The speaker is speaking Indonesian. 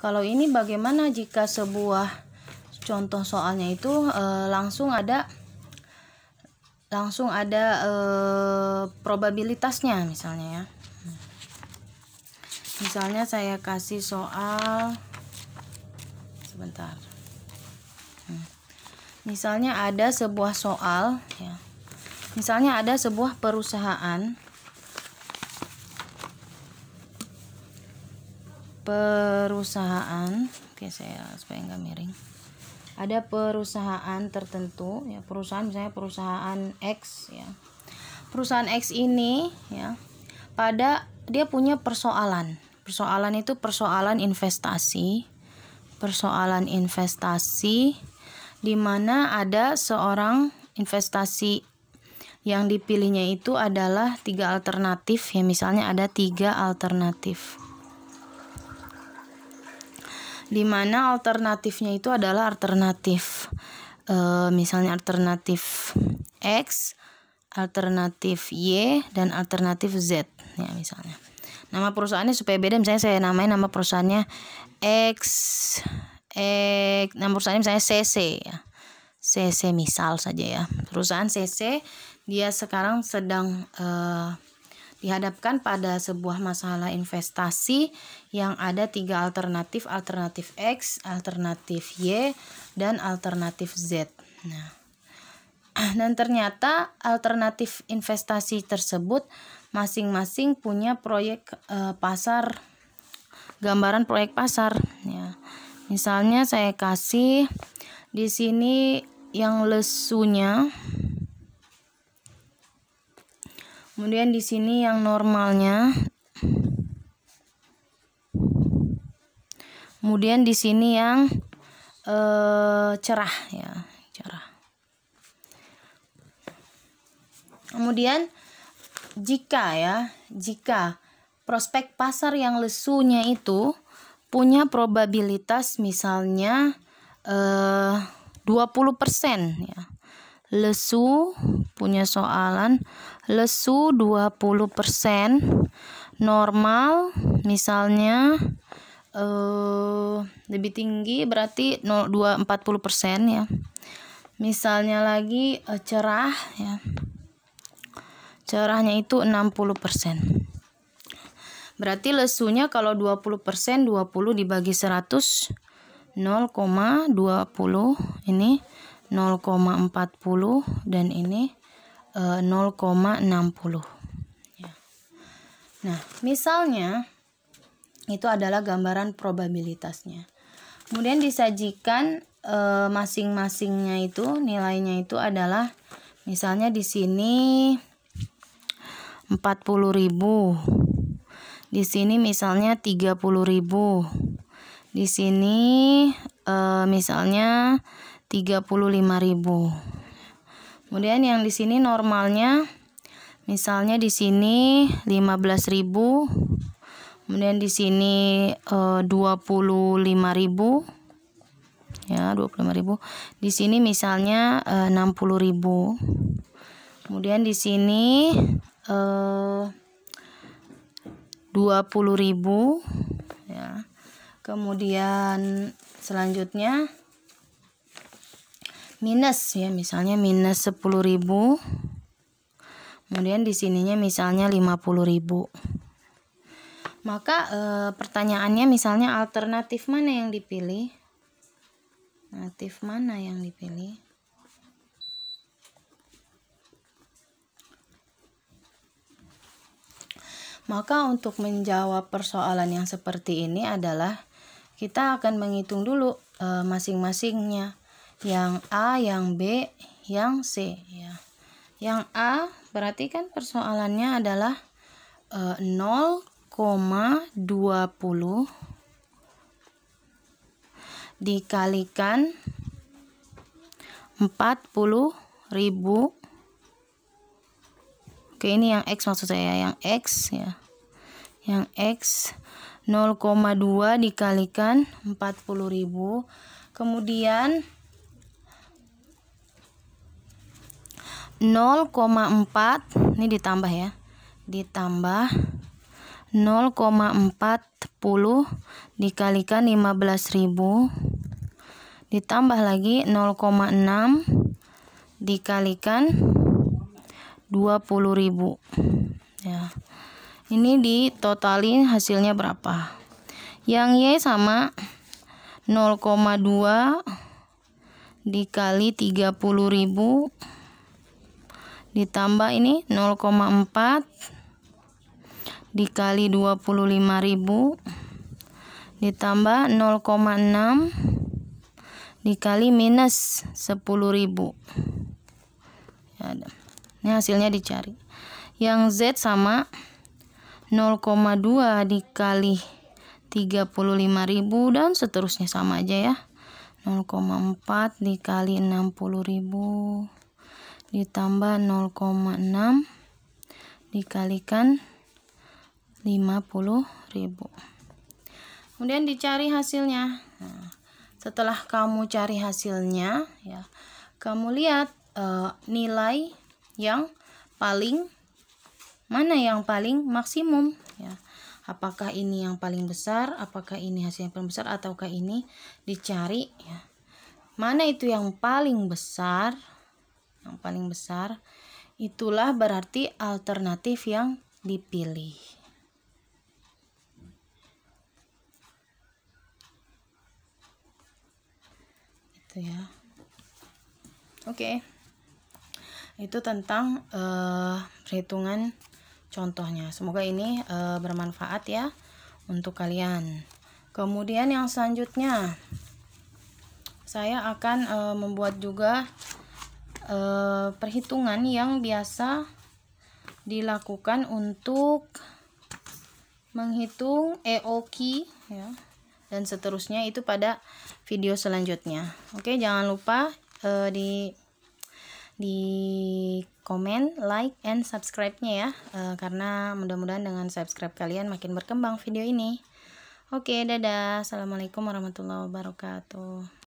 Kalau ini bagaimana jika sebuah contoh soalnya itu e, langsung ada langsung ada e, probabilitasnya misalnya ya. Misalnya saya kasih soal sebentar. Hmm. Misalnya ada sebuah soal ya. Misalnya ada sebuah perusahaan perusahaan oke saya supaya nggak miring ada perusahaan tertentu ya perusahaan misalnya perusahaan X ya perusahaan X ini ya pada dia punya persoalan persoalan itu persoalan investasi persoalan investasi di mana ada seorang investasi yang dipilihnya itu adalah tiga alternatif ya misalnya ada tiga alternatif di mana alternatifnya itu adalah alternatif e, misalnya alternatif X alternatif Y dan alternatif Z ya misalnya nama perusahaannya supaya beda misalnya saya namain nama perusahaannya X e nama perusahaannya misalnya CC ya CC misal saja ya perusahaan CC dia sekarang sedang e, dihadapkan pada sebuah masalah investasi yang ada tiga alternatif, alternatif X, alternatif Y, dan alternatif Z. Nah, dan ternyata alternatif investasi tersebut masing-masing punya proyek e, pasar, gambaran proyek pasar. Ya. Misalnya saya kasih di sini yang lesunya Kemudian di sini yang normalnya. Kemudian di sini yang eh, cerah ya, cerah. Kemudian jika ya, jika prospek pasar yang lesunya itu punya probabilitas misalnya eh, 20% ya lesu punya soalan lesu 20% normal misalnya eh, lebih tinggi berarti 0240% ya misalnya lagi eh, cerah ya cerahnya itu 60% berarti lesunya kalau 20% 20 dibagi 100 0,20 ini 0,40 dan ini e, eh, 0,60 ya. nah misalnya itu adalah gambaran probabilitasnya kemudian disajikan eh, masing-masingnya itu nilainya itu adalah misalnya di sini 40.000 di sini misalnya 30.000 di sini eh, misalnya 35.000. Kemudian yang di sini normalnya misalnya di sini 15.000. Kemudian di sini eh, 25.000. Ya, 25.000. Di sini misalnya eh, 60.000. Kemudian di sini eh 20.000 ya. Kemudian selanjutnya minus ya misalnya minus 10.000 kemudian di sininya misalnya 50.000 maka e, pertanyaannya misalnya alternatif mana yang dipilih alternatif mana yang dipilih maka untuk menjawab persoalan yang seperti ini adalah kita akan menghitung dulu eh, masing-masingnya yang A, yang B, yang C ya. Yang A berarti kan persoalannya adalah e, eh, 0,20 dikalikan 40.000 Oke ini yang X maksud saya ya. yang X ya yang X 0,2 dikalikan 40.000 kemudian 0,4 ini ditambah ya ditambah 0,40 dikalikan 15.000 ditambah lagi 0,6 dikalikan 20.000 ya ini ditotalin hasilnya berapa yang Y sama 0,2 dikali 30.000 ditambah ini 0,4 dikali 25.000 ditambah 0,6 dikali minus 10.000 ya, ini hasilnya dicari yang Z sama 0,2 dikali 35.000 dan seterusnya sama aja ya 0,4 dikali 60.000 ditambah 0,6 dikalikan 50.000 kemudian dicari hasilnya nah, setelah kamu cari hasilnya ya kamu lihat e, nilai yang paling mana yang paling maksimum ya apakah ini yang paling besar apakah ini hasil yang paling besar ataukah ini dicari ya mana itu yang paling besar yang paling besar itulah berarti alternatif yang dipilih itu ya oke okay. itu tentang uh, perhitungan contohnya semoga ini uh, bermanfaat ya untuk kalian kemudian yang selanjutnya saya akan uh, membuat juga Eh, perhitungan yang biasa dilakukan untuk menghitung EOQ ya dan seterusnya itu pada video selanjutnya. Oke, jangan lupa uh, di di komen, like and subscribe-nya ya. Uh, karena mudah-mudahan dengan subscribe kalian makin berkembang video ini. Oke, dadah. Assalamualaikum warahmatullahi wabarakatuh.